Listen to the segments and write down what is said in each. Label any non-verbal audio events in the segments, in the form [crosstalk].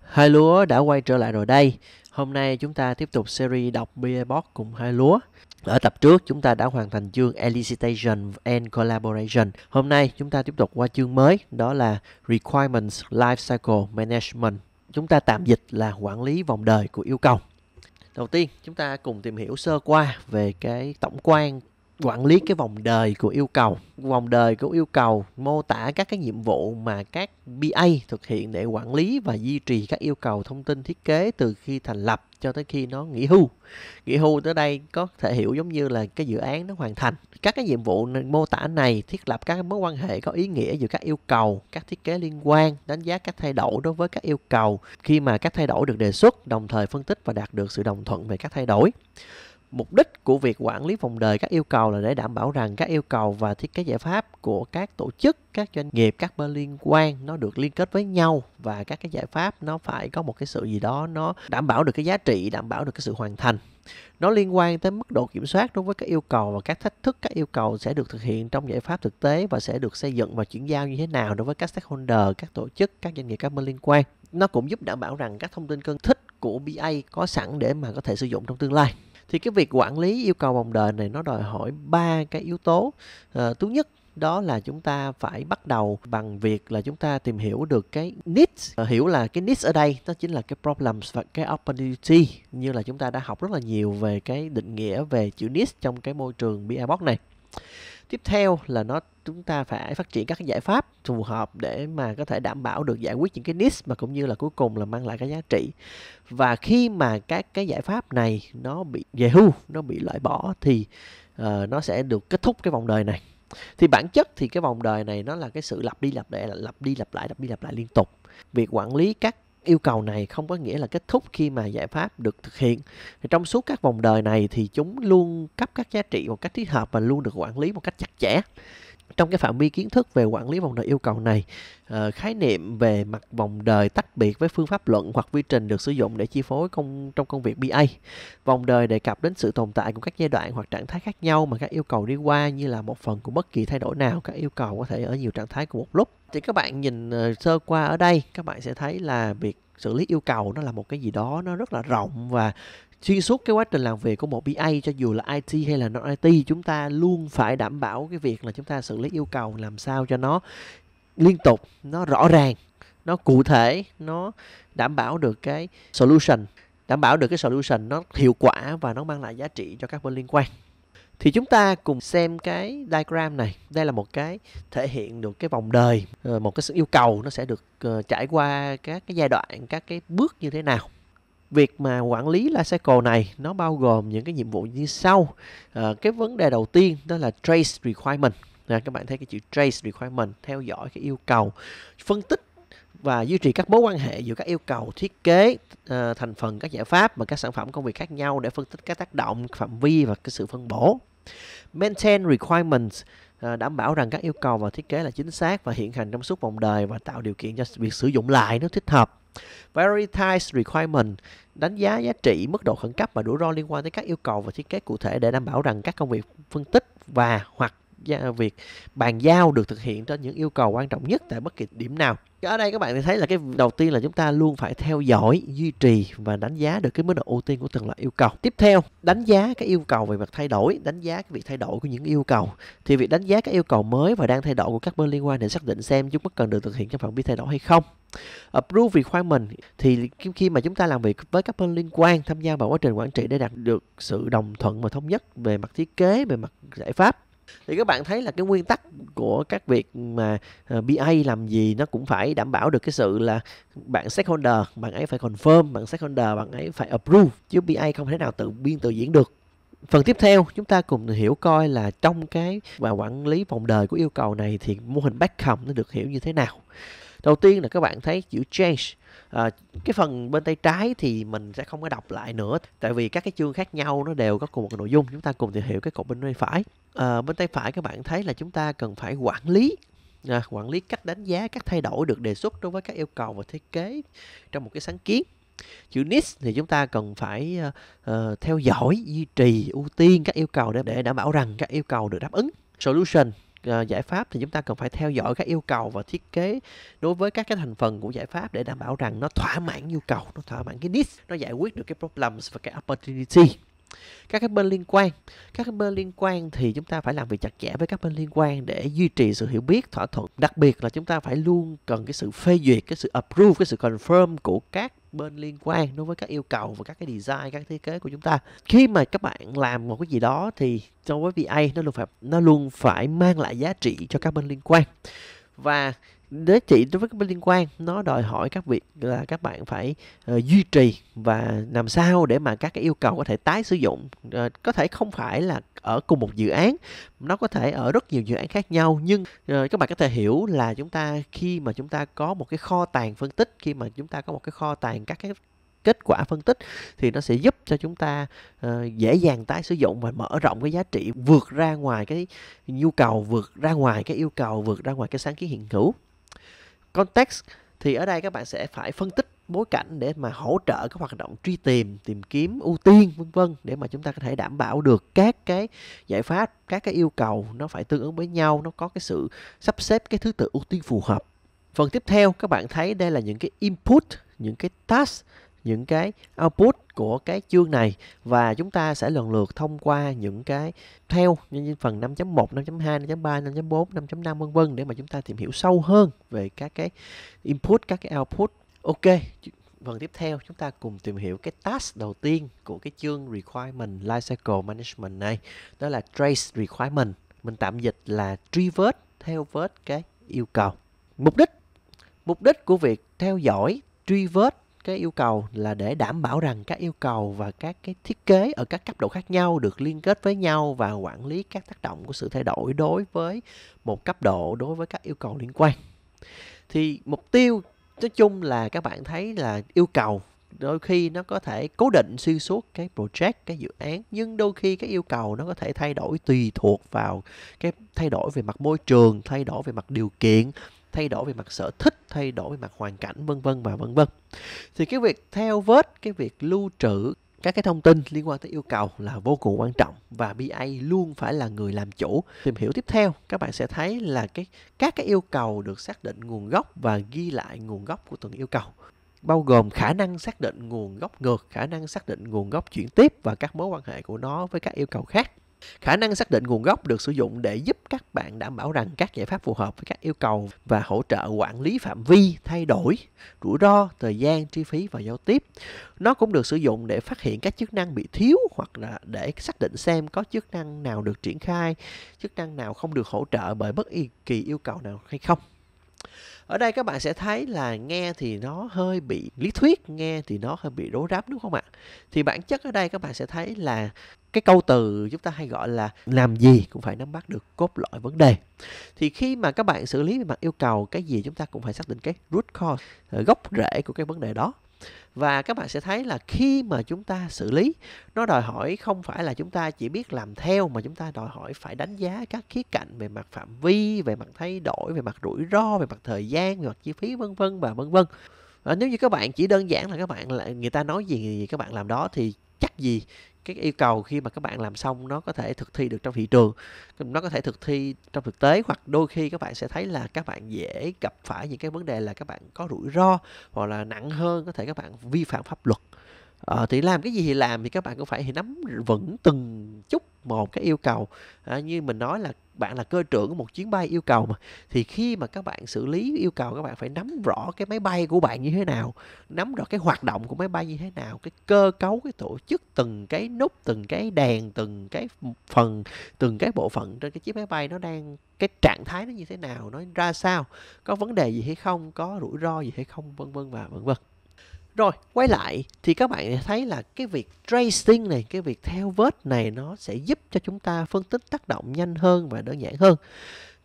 Hai lúa đã quay trở lại rồi đây. Hôm nay chúng ta tiếp tục series đọc Beerbox cùng hai lúa. Ở tập trước chúng ta đã hoàn thành chương Elicitation and Collaboration. Hôm nay chúng ta tiếp tục qua chương mới đó là Requirements Life Cycle Management. Chúng ta tạm dịch là quản lý vòng đời của yêu cầu. Đầu tiên chúng ta cùng tìm hiểu sơ qua về cái tổng quan quản lý cái vòng đời của yêu cầu vòng đời của yêu cầu mô tả các cái nhiệm vụ mà các BA thực hiện để quản lý và duy trì các yêu cầu thông tin thiết kế từ khi thành lập cho tới khi nó nghỉ hưu nghỉ hưu tới đây có thể hiểu giống như là cái dự án nó hoàn thành các cái nhiệm vụ mô tả này thiết lập các mối quan hệ có ý nghĩa giữa các yêu cầu các thiết kế liên quan đánh giá các thay đổi đối với các yêu cầu khi mà các thay đổi được đề xuất đồng thời phân tích và đạt được sự đồng thuận về các thay đổi mục đích của việc quản lý vòng đời các yêu cầu là để đảm bảo rằng các yêu cầu và thiết kế giải pháp của các tổ chức các doanh nghiệp các bên liên quan nó được liên kết với nhau và các cái giải pháp nó phải có một cái sự gì đó nó đảm bảo được cái giá trị đảm bảo được cái sự hoàn thành nó liên quan tới mức độ kiểm soát đối với các yêu cầu và các thách thức các yêu cầu sẽ được thực hiện trong giải pháp thực tế và sẽ được xây dựng và chuyển giao như thế nào đối với các stakeholder các tổ chức các doanh nghiệp các bên liên quan nó cũng giúp đảm bảo rằng các thông tin cần thích của BA có sẵn để mà có thể sử dụng trong tương lai thì cái việc quản lý yêu cầu vòng đời này nó đòi hỏi ba cái yếu tố à, thứ nhất đó là chúng ta phải bắt đầu bằng việc là chúng ta tìm hiểu được cái niche ờ, hiểu là cái niche ở đây đó chính là cái problems và cái opportunity như là chúng ta đã học rất là nhiều về cái định nghĩa về chữ niche trong cái môi trường BI này tiếp theo là nó chúng ta phải phát triển các cái giải pháp phù hợp để mà có thể đảm bảo được giải quyết những cái niche mà cũng như là cuối cùng là mang lại cái giá trị và khi mà các cái giải pháp này nó bị về hưu nó bị loại bỏ thì uh, nó sẽ được kết thúc cái vòng đời này thì bản chất thì cái vòng đời này nó là cái sự lặp đi lặp lại lặp đi lặp lại lặp đi lặp lại liên tục việc quản lý các yêu cầu này không có nghĩa là kết thúc khi mà giải pháp được thực hiện. Thì trong suốt các vòng đời này thì chúng luôn cấp các giá trị một cách thích hợp và luôn được quản lý một cách chặt chẽ trong cái phạm vi kiến thức về quản lý vòng đời yêu cầu này ờ, khái niệm về mặt vòng đời tách biệt với phương pháp luận hoặc quy trình được sử dụng để chi phối công trong công việc BA vòng đời đề cập đến sự tồn tại của các giai đoạn hoặc trạng thái khác nhau mà các yêu cầu đi qua như là một phần của bất kỳ thay đổi nào các yêu cầu có thể ở nhiều trạng thái cùng một lúc thì các bạn nhìn ờ, sơ qua ở đây các bạn sẽ thấy là việc xử lý yêu cầu nó là một cái gì đó nó rất là rộng và xuyên suốt cái quá trình làm việc của một BA cho dù là IT hay là non IT chúng ta luôn phải đảm bảo cái việc là chúng ta xử lý yêu cầu làm sao cho nó liên tục nó rõ ràng nó cụ thể nó đảm bảo được cái solution đảm bảo được cái solution nó hiệu quả và nó mang lại giá trị cho các bên liên quan thì chúng ta cùng xem cái diagram này đây là một cái thể hiện được cái vòng đời ờ, một cái sự yêu cầu nó sẽ được ờ, trải qua các cái giai đoạn các cái bước như thế nào việc mà quản lý lifecycle này nó bao gồm những cái nhiệm vụ như sau à, cái vấn đề đầu tiên đó là trace requirement à, các bạn thấy cái chữ trace requirement theo dõi cái yêu cầu phân tích và duy trì các mối quan hệ giữa các yêu cầu thiết kế à, thành phần các giải pháp và các sản phẩm công việc khác nhau để phân tích các tác động phạm vi và cái sự phân bổ maintain requirements ờ, đảm bảo rằng các yêu cầu và thiết kế là chính xác và hiện hành trong suốt vòng đời và tạo điều kiện cho việc sử dụng lại nó thích hợp Prioritize requirement đánh giá giá trị mức độ khẩn cấp và rủi ro liên quan tới các yêu cầu và thiết kế cụ thể để đảm bảo rằng các công việc phân tích và hoặc việc bàn giao được thực hiện trên những yêu cầu quan trọng nhất tại bất kỳ điểm nào ở đây các bạn thấy là cái đầu tiên là chúng ta luôn phải theo dõi duy trì và đánh giá được cái mức độ ưu tiên của từng loại yêu cầu tiếp theo đánh giá các yêu cầu về mặt thay đổi đánh giá cái việc thay đổi của những yêu cầu thì việc đánh giá các yêu cầu mới và đang thay đổi của các bên liên quan để xác định xem chúng có cần được thực hiện trong phạm vi thay đổi hay không approve requirement thì khi mà chúng ta làm việc với các bên liên quan tham gia vào quá trình quản trị để đạt được sự đồng thuận và thống nhất về mặt thiết kế về mặt giải pháp thì các bạn thấy là cái nguyên tắc của các việc mà ờ, BA làm gì nó cũng phải đảm bảo được cái sự là bạn stakeholder bạn ấy phải confirm bạn stakeholder bạn ấy phải approve chứ BA không thể nào tự biên tự diễn được phần tiếp theo chúng ta cùng hiểu coi là trong cái và quản lý vòng đời của yêu cầu này thì mô hình backcom nó được hiểu như thế nào đầu tiên là các bạn thấy chữ change à, cái phần bên tay trái thì mình sẽ không có đọc lại nữa tại vì các cái chương khác nhau nó đều có cùng một nội dung chúng ta cùng tìm hiểu cái cột bên tay phải à, bên tay phải các bạn thấy là chúng ta cần phải quản lý à, quản lý cách đánh giá các thay đổi được đề xuất đối với các yêu cầu và thiết kế trong một cái sáng kiến chữ NIST thì chúng ta cần phải uh, theo dõi duy trì ưu tiên các yêu cầu để, để đảm bảo rằng các yêu cầu được đáp ứng solution Ờ, giải pháp thì chúng ta cần phải theo dõi các yêu cầu và thiết kế đối với các cái thành phần của giải pháp để đảm bảo rằng nó thỏa mãn nhu cầu nó thỏa mãn cái needs nó giải quyết được cái problems và cái opportunity các cái bên liên quan các cái bên liên quan thì chúng ta phải làm việc chặt chẽ với các bên liên quan để duy trì sự hiểu biết thỏa thuận đặc biệt là chúng ta phải luôn cần cái sự phê duyệt cái sự approve cái sự confirm của các bên liên quan đối với các yêu cầu và các cái design các thiết kế của chúng ta khi mà các bạn làm một cái gì đó thì đối với VA nó luôn phải nó luôn phải mang lại giá trị cho các bên liên quan và đế trị đối với các liên quan nó đòi hỏi các việc là các bạn phải uh, duy trì và làm sao để mà các cái yêu cầu có thể tái sử dụng uh, có thể không phải là ở cùng một dự án nó có thể ở rất nhiều dự án khác nhau nhưng uh, các bạn có thể hiểu là chúng ta khi mà chúng ta có một cái kho tàng phân tích khi mà chúng ta có một cái kho tàng các cái kết quả phân tích thì nó sẽ giúp cho chúng ta uh, dễ dàng tái sử dụng và mở rộng cái giá trị vượt ra ngoài cái nhu cầu vượt ra ngoài cái yêu cầu vượt ra ngoài cái sáng kiến hiện hữu context thì ở đây các bạn sẽ phải phân tích bối cảnh để mà hỗ trợ các hoạt động truy tìm, tìm kiếm, ưu tiên vân vân để mà chúng ta có thể đảm bảo được các cái giải pháp, các cái yêu cầu nó phải tương ứng với nhau, nó có cái sự sắp xếp cái thứ tự ưu tiên phù hợp. Phần tiếp theo các bạn thấy đây là những cái input, những cái task những cái output của cái chương này và chúng ta sẽ lần lượt thông qua những cái theo như phần 5.1, 5.2, 5.3, 5.4, 5.5 vân vân để mà chúng ta tìm hiểu sâu hơn về các cái input, các cái output. Ok, phần tiếp theo chúng ta cùng tìm hiểu cái task đầu tiên của cái chương requirement lifecycle management này đó là trace requirement mình tạm dịch là truy vết theo vết cái yêu cầu mục đích mục đích của việc theo dõi truy vết cái yêu cầu là để đảm bảo rằng các yêu cầu và các cái thiết kế ở các cấp độ khác nhau được liên kết với nhau và quản lý các tác động của sự thay đổi đối với một cấp độ đối với các yêu cầu liên quan thì mục tiêu nói chung là các bạn thấy là yêu cầu đôi khi nó có thể cố định xuyên suốt cái project cái dự án nhưng đôi khi cái yêu cầu nó có thể thay đổi tùy thuộc vào cái thay đổi về mặt môi trường thay đổi về mặt điều kiện thay đổi về mặt sở thích thay đổi về mặt hoàn cảnh vân vân và vân vân thì cái việc theo vết cái việc lưu trữ các cái thông tin liên quan tới yêu cầu là vô cùng quan trọng và BA luôn phải là người làm chủ. Tìm hiểu tiếp theo, các bạn sẽ thấy là cái các cái yêu cầu được xác định nguồn gốc và ghi lại nguồn gốc của từng yêu cầu bao gồm khả năng xác định nguồn gốc ngược, khả năng xác định nguồn gốc chuyển tiếp và các mối quan hệ của nó với các yêu cầu khác. Khả năng xác định nguồn gốc được sử dụng để giúp các bạn đảm bảo rằng các giải pháp phù hợp với các yêu cầu và hỗ trợ quản lý phạm vi, thay đổi, rủi ro, thời gian, chi phí và giao tiếp. Nó cũng được sử dụng để phát hiện các chức năng bị thiếu hoặc là để xác định xem có chức năng nào được triển khai, chức năng nào không được hỗ trợ bởi bất kỳ yêu cầu nào hay không ở đây các bạn sẽ thấy là nghe thì nó hơi bị lý thuyết nghe thì nó hơi bị rối rắm đúng không ạ thì bản chất ở đây các bạn sẽ thấy là cái câu từ chúng ta hay gọi là làm gì cũng phải nắm bắt được cốt lõi vấn đề thì khi mà các bạn xử lý về mặt yêu cầu cái gì chúng ta cũng phải xác định cái root cause ờ, gốc rễ của cái vấn đề đó và các bạn sẽ thấy là khi mà chúng ta xử lý nó đòi hỏi không phải là chúng ta chỉ biết làm theo mà chúng ta đòi hỏi phải đánh giá các khía cạnh về mặt phạm vi về mặt thay đổi về mặt rủi ro về mặt thời gian về mặt chi phí vân vân và vân vân ờ, nếu như các bạn chỉ đơn giản là các bạn là người ta nói gì thì các bạn làm đó thì chắc gì cái yêu cầu khi mà các bạn làm xong nó có thể thực thi được trong thị trường nó có thể thực thi trong thực tế hoặc đôi khi các bạn sẽ thấy là các bạn dễ gặp phải những cái vấn đề là các bạn có rủi ro hoặc là nặng hơn có thể các bạn vi phạm pháp luật ờ, thì làm cái gì thì làm thì các bạn cũng phải thì nắm vững từng chút một cái yêu cầu à, như mình nói là bạn là cơ trưởng của một chuyến bay yêu cầu mà thì khi mà các bạn xử lý yêu cầu các bạn phải nắm rõ cái máy bay của bạn như thế nào nắm rõ cái hoạt động của máy bay như thế nào cái cơ cấu cái tổ chức từng cái nút từng cái đèn từng cái phần từng cái bộ phận trên cái chiếc máy bay nó đang cái trạng thái nó như thế nào nó ra sao có vấn đề gì hay không có rủi ro gì hay không vân vân và vân vân rồi, quay lại thì các bạn thấy là cái việc tracing này, cái việc theo vết này nó sẽ giúp cho chúng ta phân tích tác động nhanh hơn và đơn giản hơn.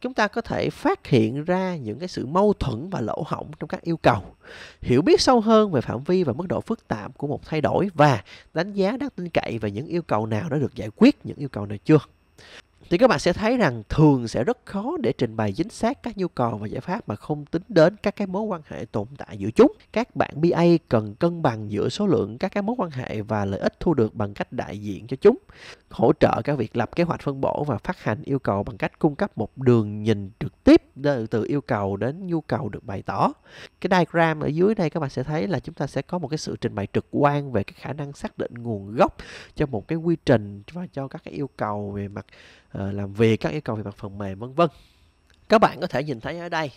Chúng ta có thể phát hiện ra những cái sự mâu thuẫn và lỗ hổng trong các yêu cầu, hiểu biết sâu hơn về phạm vi và mức độ phức tạp của một thay đổi và đánh giá đáng tin cậy về những yêu cầu nào đã được giải quyết, những yêu cầu nào chưa thì các bạn sẽ thấy rằng thường sẽ rất khó để trình bày chính xác các nhu cầu và giải pháp mà không tính đến các cái mối quan hệ tồn tại giữa chúng. Các bạn BA cần cân bằng giữa số lượng các cái mối quan hệ và lợi ích thu được bằng cách đại diện cho chúng, hỗ trợ các việc lập kế hoạch phân bổ và phát hành yêu cầu bằng cách cung cấp một đường nhìn trực tiếp từ yêu cầu đến nhu cầu được bày tỏ. Cái diagram ở dưới đây các bạn sẽ thấy là chúng ta sẽ có một cái sự trình bày trực quan về cái khả năng xác định nguồn gốc cho một cái quy trình và cho các cái yêu cầu về mặt Ờ, làm việc các yêu cầu về mặt phần mềm vân vân các bạn có thể nhìn thấy ở đây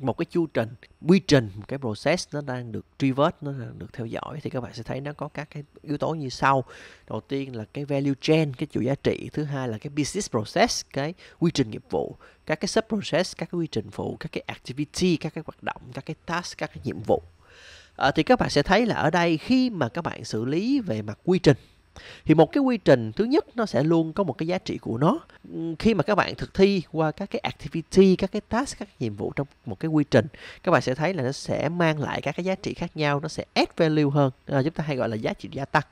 một cái chu trình quy trình một cái process nó đang được truy vết nó đang được theo dõi thì các bạn sẽ thấy nó có các cái yếu tố như sau đầu tiên là cái value chain cái chuỗi giá trị thứ hai là cái business process cái quy trình nghiệp vụ các cái sub process các cái quy trình phụ các cái activity các cái hoạt động các cái task các cái nhiệm vụ à, thì các bạn sẽ thấy là ở đây khi mà các bạn xử lý về mặt quy trình thì một cái quy trình thứ nhất nó sẽ luôn có một cái giá trị của nó khi mà các bạn thực thi qua các cái activity các cái task các cái nhiệm vụ trong một cái quy trình các bạn sẽ thấy là nó sẽ mang lại các cái giá trị khác nhau nó sẽ add value hơn à, chúng ta hay gọi là giá trị gia tăng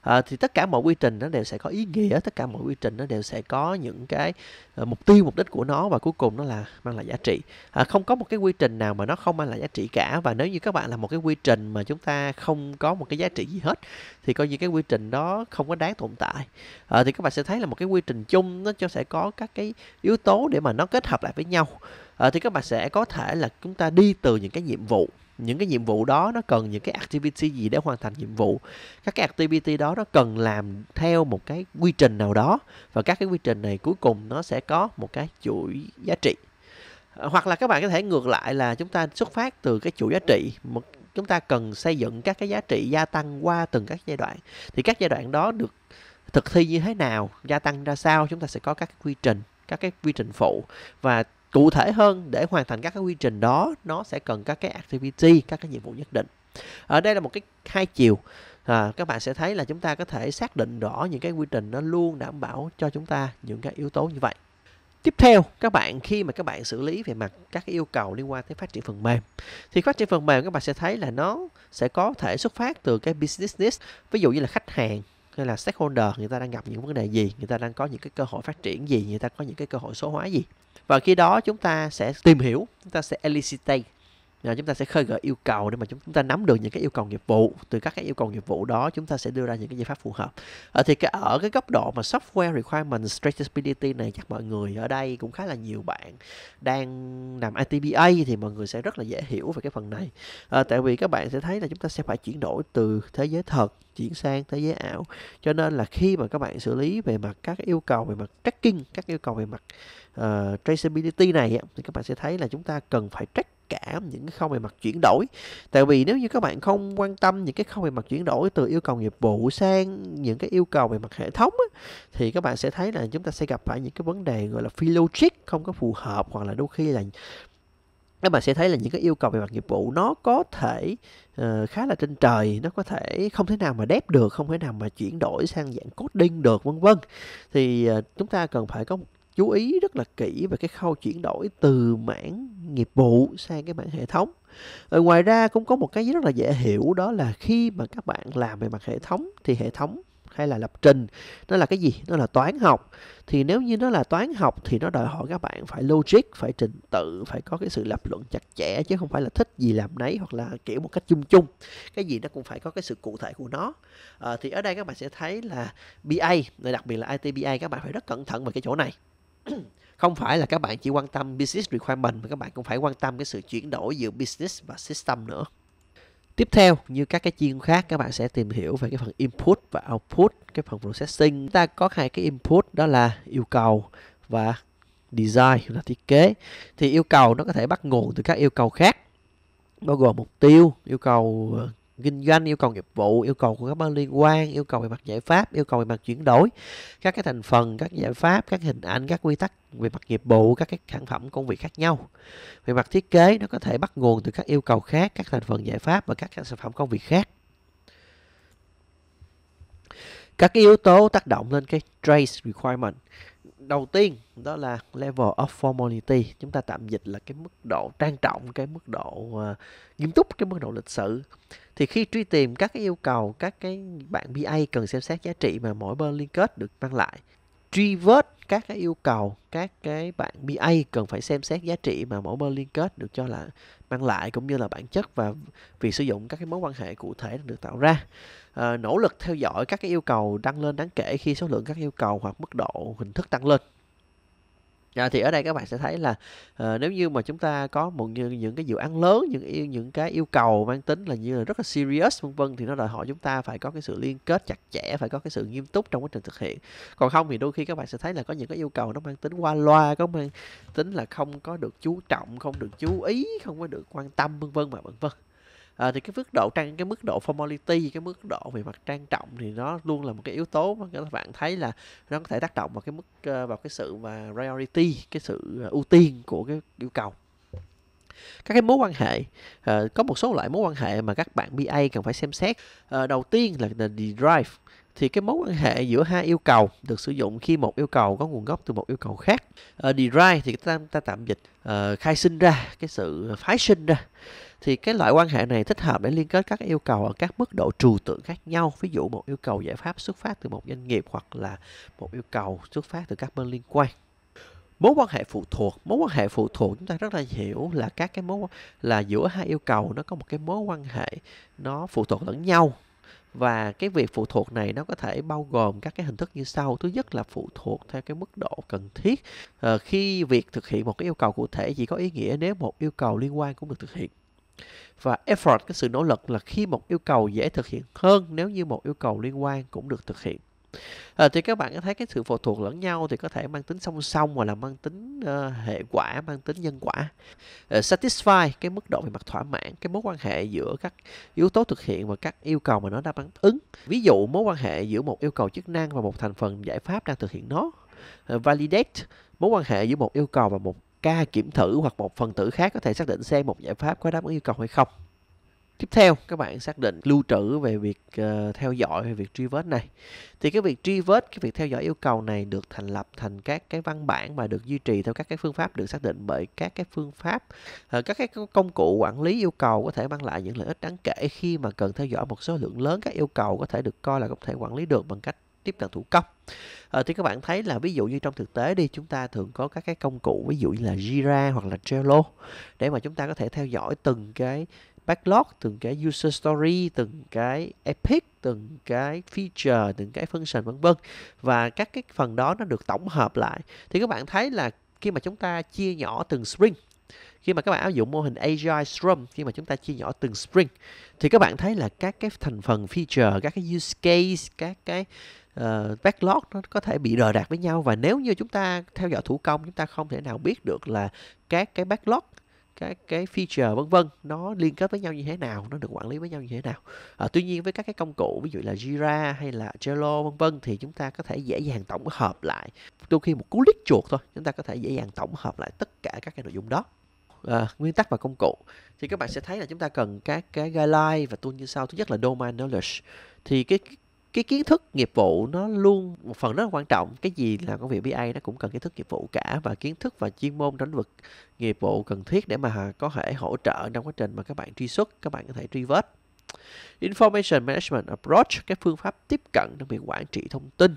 à, thì tất cả mọi quy trình nó đều sẽ có ý nghĩa tất cả mọi quy trình nó đều sẽ có những cái uh, mục tiêu mục đích của nó và cuối cùng nó là mang lại giá trị à, không có một cái quy trình nào mà nó không mang lại giá trị cả và nếu như các bạn là một cái quy trình mà chúng ta không có một cái giá trị gì hết thì coi như cái quy trình đó không có đáng tồn tại à, thì các bạn sẽ thấy là một cái quy trình chung nó cho sẽ có các cái yếu tố để mà nó kết hợp lại với nhau à, thì các bạn sẽ có thể là chúng ta đi từ những cái nhiệm vụ những cái nhiệm vụ đó nó cần những cái activity gì để hoàn thành nhiệm vụ các cái activity đó nó cần làm theo một cái quy trình nào đó và các cái quy trình này cuối cùng nó sẽ có một cái chuỗi giá trị ờ, hoặc là các bạn có thể ngược lại là chúng ta xuất phát từ cái chuỗi giá trị một chúng ta cần xây dựng các cái giá trị gia tăng qua từng các giai đoạn thì các giai đoạn đó được thực thi như thế nào gia tăng ra sao chúng ta sẽ có các quy trình các cái quy trình phụ và cụ thể hơn để hoàn thành các cái quy trình đó nó sẽ cần các cái activity các cái nhiệm vụ nhất định ở đây là một cái hai chiều à, các bạn sẽ thấy là chúng ta có thể xác định rõ những cái quy trình nó luôn đảm bảo cho chúng ta những cái yếu tố như vậy tiếp theo các bạn khi mà các bạn xử lý về mặt các cái yêu cầu liên quan tới phát triển phần mềm thì phát triển phần mềm các bạn sẽ thấy là nó sẽ có thể xuất phát từ cái business ví dụ như là khách hàng hay là stakeholder người ta đang gặp những vấn đề gì người ta đang có những cái cơ hội phát triển gì người ta có những cái cơ hội số hóa gì và khi đó chúng ta sẽ tìm hiểu chúng ta sẽ elicitate à, chúng ta sẽ khơi gợi yêu cầu để mà chúng ta nắm được những cái yêu cầu nghiệp vụ từ các cái yêu cầu nghiệp vụ đó chúng ta sẽ đưa ra những cái giải pháp phù hợp à, thì cái ở cái góc độ mà software requirement traceability này chắc mọi người ở đây cũng khá là nhiều bạn đang làm ITBA thì mọi người sẽ rất là dễ hiểu về cái phần này à, tại vì các bạn sẽ thấy là chúng ta sẽ phải chuyển đổi từ thế giới thật chuyển sang thế giới ảo cho nên là khi mà các bạn xử lý về mặt các yêu cầu về mặt tracking các yêu cầu về mặt uh, traceability này thì các bạn sẽ thấy là chúng ta cần phải track cả những cái khâu về mặt chuyển đổi tại vì nếu như các bạn không quan tâm những cái khâu về mặt chuyển đổi từ yêu cầu nghiệp vụ sang những cái yêu cầu về mặt hệ thống á, thì các bạn sẽ thấy là chúng ta sẽ gặp phải những cái vấn đề gọi là phi logic không có phù hợp hoặc là đôi khi là các bạn sẽ thấy là những cái yêu cầu về mặt nghiệp vụ nó có thể uh, khá là trên trời nó có thể không thể nào mà đép được không thể nào mà chuyển đổi sang dạng coding được vân vân thì uh, chúng ta cần phải có một chú ý rất là kỹ về cái khâu chuyển đổi từ mảng nghiệp vụ sang cái mảng hệ thống rồi ờ, ngoài ra cũng có một cái rất là dễ hiểu đó là khi mà các bạn làm về mặt hệ thống thì hệ thống hay là lập trình nó là cái gì nó là toán học thì nếu như nó là toán học thì nó đòi hỏi các bạn phải logic phải trình tự phải có cái sự lập luận chặt chẽ chứ không phải là thích gì làm nấy hoặc là kiểu một cách chung chung cái gì nó cũng phải có cái sự cụ thể của nó à, thì ở đây các bạn sẽ thấy là BA đặc biệt là ITBA các bạn phải rất cẩn thận về cái chỗ này [clears throat] không phải là các bạn chỉ quan tâm business requirement mà các bạn cũng phải quan tâm cái sự chuyển đổi giữa business và system nữa tiếp theo như các cái chuyên khác các bạn sẽ tìm hiểu về cái phần input và output cái phần processing ta có hai cái input đó là yêu cầu và design là thiết kế thì yêu cầu nó có thể bắt nguồn từ các yêu cầu khác bao gồm mục tiêu yêu cầu ờ, kinh doanh yêu cầu nghiệp vụ yêu cầu của các bên liên quan yêu cầu về mặt giải pháp yêu cầu về mặt chuyển đổi các cái thành phần các giải pháp các hình ảnh các quy tắc về mặt nghiệp vụ các cái sản phẩm công việc khác nhau về mặt thiết kế nó có thể bắt nguồn từ các yêu cầu khác các thành phần giải pháp và các, sản phẩm công việc khác các yếu tố tác động lên cái trace requirement đầu tiên đó là level of formality chúng ta tạm dịch là cái mức độ trang trọng cái mức độ uh, nghiêm túc cái mức độ lịch sự thì khi truy tìm các cái yêu cầu các cái bạn BA cần xem xét giá trị mà mỗi bên liên kết được mang lại truy vết các cái yêu cầu các cái bạn BA cần phải xem xét giá trị mà mẫu mơ liên kết được cho là mang lại cũng như là bản chất và việc sử dụng các cái mối quan hệ cụ thể được tạo ra à, nỗ lực theo dõi các cái yêu cầu tăng lên đáng kể khi số lượng các yêu cầu hoặc mức độ hình thức tăng lên À, thì ở đây các bạn sẽ thấy là uh, nếu như mà chúng ta có một những, những cái dự án lớn những những cái yêu cầu mang tính là như là rất là serious vân vân thì nó đòi hỏi chúng ta phải có cái sự liên kết chặt chẽ phải có cái sự nghiêm túc trong quá trình thực hiện còn không thì đôi khi các bạn sẽ thấy là có những cái yêu cầu nó mang tính qua loa có mang tính là không có được chú trọng không được chú ý không có được quan tâm vân vân và vân vân à, thì cái mức độ trang cái mức độ formality cái mức độ về mặt trang trọng thì nó luôn là một cái yếu tố mà các bạn thấy là nó có thể tác động vào cái mức ờ, vào cái sự và priority cái sự ờ, ưu tiên của cái yêu cầu các cái mối quan hệ uh, có một số loại mối quan hệ mà các bạn BA cần phải xem xét uh, đầu tiên là the drive thì cái mối quan hệ giữa hai yêu cầu được sử dụng khi một yêu cầu có nguồn gốc từ một yêu cầu khác uh, derive thì ta, ta tạm dịch uh, khai sinh ra cái sự phái sinh ra thì cái loại quan hệ này thích hợp để liên kết các yêu cầu ở các mức độ trừu tượng khác nhau ví dụ một yêu cầu giải pháp xuất phát từ một doanh nghiệp hoặc là một yêu cầu xuất phát từ các bên liên quan mối quan hệ phụ thuộc mối quan hệ phụ thuộc chúng ta rất là hiểu là các cái mối là giữa hai yêu cầu nó có một cái mối quan hệ nó phụ thuộc lẫn nhau và cái việc phụ thuộc này nó có thể bao gồm các cái hình thức như sau thứ nhất là phụ thuộc theo cái mức độ cần thiết à, khi việc thực hiện một cái yêu cầu cụ thể chỉ có ý nghĩa nếu một yêu cầu liên quan cũng được thực hiện và effort, cái sự nỗ lực là khi một yêu cầu dễ thực hiện hơn nếu như một yêu cầu liên quan cũng được thực hiện. À, thì các bạn có thấy cái sự phụ thuộc lẫn nhau thì có thể mang tính song song hoặc là mang tính uh, hệ quả, mang tính nhân quả. Uh, satisfy cái mức độ về mặt thỏa mãn, cái mối quan hệ giữa các yếu tố thực hiện và các yêu cầu mà nó đã đáp ứng. Ví dụ mối quan hệ giữa một yêu cầu chức năng và một thành phần giải pháp đang thực hiện nó. Uh, validate mối quan hệ giữa một yêu cầu và một k kiểm thử hoặc một phần tử khác có thể xác định xem một giải pháp có đáp ứng yêu cầu hay không. Tiếp theo, các bạn xác định lưu trữ về việc uh, theo dõi về việc truy vết này. Thì cái việc truy vết, cái việc theo dõi yêu cầu này được thành lập thành các cái văn bản và được duy trì theo các cái phương pháp được xác định bởi các cái phương pháp, uh, các cái công cụ quản lý yêu cầu có thể mang lại những lợi ích đáng kể khi mà cần theo dõi một số lượng lớn các yêu cầu có thể được coi là có thể quản lý được bằng cách tiếp cận thủ công à, thì các bạn thấy là ví dụ như trong thực tế đi chúng ta thường có các cái công cụ ví dụ như là Jira hoặc là Trello để mà chúng ta có thể theo dõi từng cái backlog từng cái user story từng cái epic từng cái feature từng cái function vân vân và các cái phần đó nó được tổng hợp lại thì các bạn thấy là khi mà chúng ta chia nhỏ từng sprint khi mà các bạn áp dụng mô hình AGI scrum khi mà chúng ta chia nhỏ từng sprint thì các bạn thấy là các cái thành phần feature các cái use case các cái uh, backlog nó có thể bị rời rạc với nhau và nếu như chúng ta theo dõi thủ công chúng ta không thể nào biết được là các cái backlog các cái feature vân vân nó liên kết với nhau như thế nào nó được quản lý với nhau như thế nào à, tuy nhiên với các cái công cụ ví dụ là Jira hay là Trello vân vân thì chúng ta có thể dễ dàng tổng hợp lại đôi khi một cú lít chuột thôi chúng ta có thể dễ dàng tổng hợp lại tất cả các cái nội dung đó à, nguyên tắc và công cụ thì các bạn sẽ thấy là chúng ta cần các cái guideline và tool như sau thứ nhất là domain knowledge thì cái cái kiến thức nghiệp vụ nó luôn một phần rất là quan trọng cái gì là công việc BA nó cũng cần kiến thức nghiệp vụ cả và kiến thức và chuyên môn trong lĩnh vực nghiệp vụ cần thiết để mà có thể hỗ trợ trong quá trình mà các bạn truy xuất các bạn có thể truy vết Information Management Approach, cái phương pháp tiếp cận trong việc quản trị thông tin.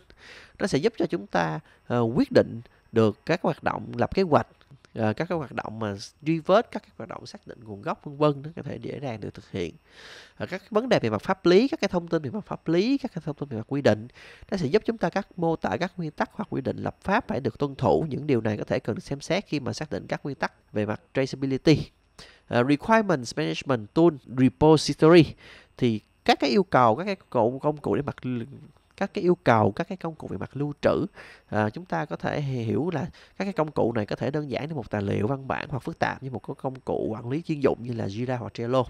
Nó sẽ giúp cho chúng ta uh, quyết định được các hoạt động, lập kế hoạch uh, các cái hoạt động mà duy vết các cái hoạt động xác định nguồn gốc vân vân nó có thể dễ dàng được thực hiện uh, các vấn đề về mặt pháp lý các cái thông tin về mặt pháp lý các cái thông tin về mặt quy định nó sẽ giúp chúng ta các mô tả các nguyên tắc hoặc quy định lập pháp phải được tuân thủ những điều này có thể cần được xem xét khi mà xác định các nguyên tắc về mặt traceability uh, requirements management tool repository thì các cái yêu cầu các cái công cụ để mặt các cái yêu cầu các cái công cụ về mặt lưu trữ à, chúng ta có thể hiểu là các cái công cụ này có thể đơn giản như một tài liệu văn bản hoặc phức tạp như một cái công cụ quản lý chuyên dụng như là Jira hoặc Trello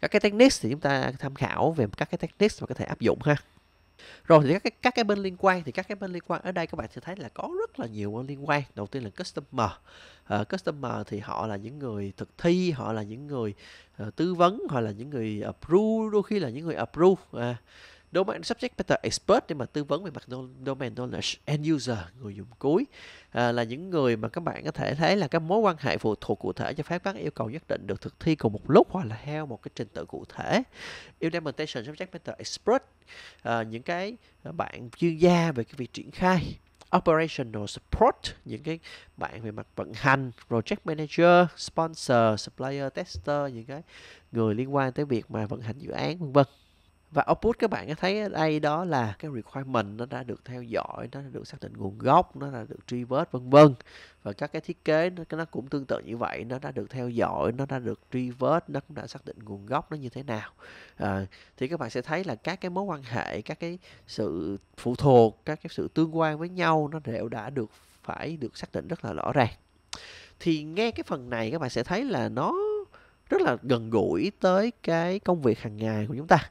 các cái techniques thì chúng ta tham khảo về các cái techniques mà có thể áp dụng ha rồi thì các cái các cái bên liên quan thì các cái bên liên quan ở đây các bạn sẽ thấy là có rất là nhiều bên liên quan đầu tiên là customer uh, customer thì họ là những người thực thi họ là những người uh, tư vấn họ là những người approve đôi khi là những người approve uh, Domain Subject Matter Expert để mà tư vấn về mặt Domain Knowledge End User, người dùng cuối à, là những người mà các bạn có thể thấy là các mối quan hệ phụ thuộc cụ thể cho phép các yêu cầu nhất định được thực thi cùng một lúc hoặc là theo một cái trình tự cụ thể. Implementation Subject Matter Expert à, những cái bạn chuyên gia về cái việc triển khai operational support những cái bạn về mặt vận hành project manager sponsor supplier tester những cái người liên quan tới việc mà vận hành dự án vân vân và output các bạn có thấy ở đây đó là cái requirement nó đã được theo dõi nó đã được xác định nguồn gốc nó đã được truy vết vân vân và các cái thiết kế nó, nó cũng tương tự như vậy nó đã được theo dõi nó đã được truy vết nó cũng đã xác định nguồn gốc nó như thế nào à, thì các bạn sẽ thấy là các cái mối quan hệ các cái sự phụ thuộc các cái sự tương quan với nhau nó đều đã được phải được xác định rất là rõ ràng thì nghe cái phần này các bạn sẽ thấy là nó rất là gần gũi tới cái công việc hàng ngày của chúng ta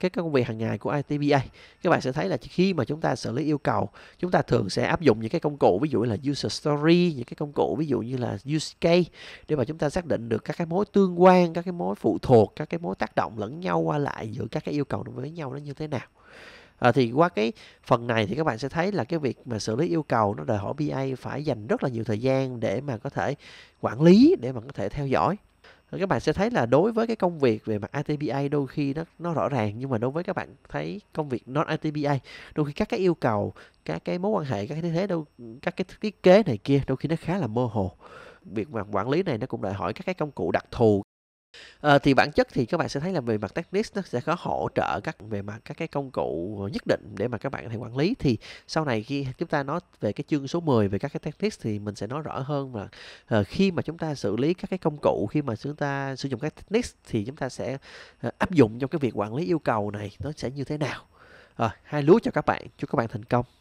các công việc hàng ngày của ITBA các bạn sẽ thấy là khi mà chúng ta xử lý yêu cầu chúng ta thường sẽ áp dụng những cái công cụ ví dụ như là user story những cái công cụ ví dụ như là use case để mà chúng ta xác định được các cái mối tương quan các cái mối phụ thuộc các cái mối tác động lẫn nhau qua lại giữa các cái yêu cầu với nhau nó như thế nào À, thì qua cái phần này thì các bạn sẽ thấy là cái việc mà xử lý yêu cầu nó đòi hỏi BA phải dành rất là nhiều thời gian để mà có thể quản lý để mà có thể theo dõi các bạn sẽ thấy là đối với cái công việc về mặt ITBA đôi khi nó nó rõ ràng nhưng mà đối với các bạn thấy công việc non ITBA đôi khi các cái yêu cầu các cái mối quan hệ các cái thế đâu các cái thiết kế này kia đôi khi nó khá là mơ hồ việc mà quản lý này nó cũng đòi hỏi các cái công cụ đặc thù à, thì bản chất thì các bạn sẽ thấy là về mặt technics nó sẽ có hỗ trợ các về mặt các cái công cụ nhất định để mà các bạn có thể quản lý thì sau này khi chúng ta nói về cái chương số 10 về các cái technics thì mình sẽ nói rõ hơn là uh, ờ, khi mà chúng ta xử lý các cái công cụ khi mà chúng ta sử dụng các techniques thì chúng ta sẽ uh, áp dụng trong cái việc quản lý yêu cầu này nó sẽ như thế nào rồi hai lúa cho các bạn chúc các bạn thành công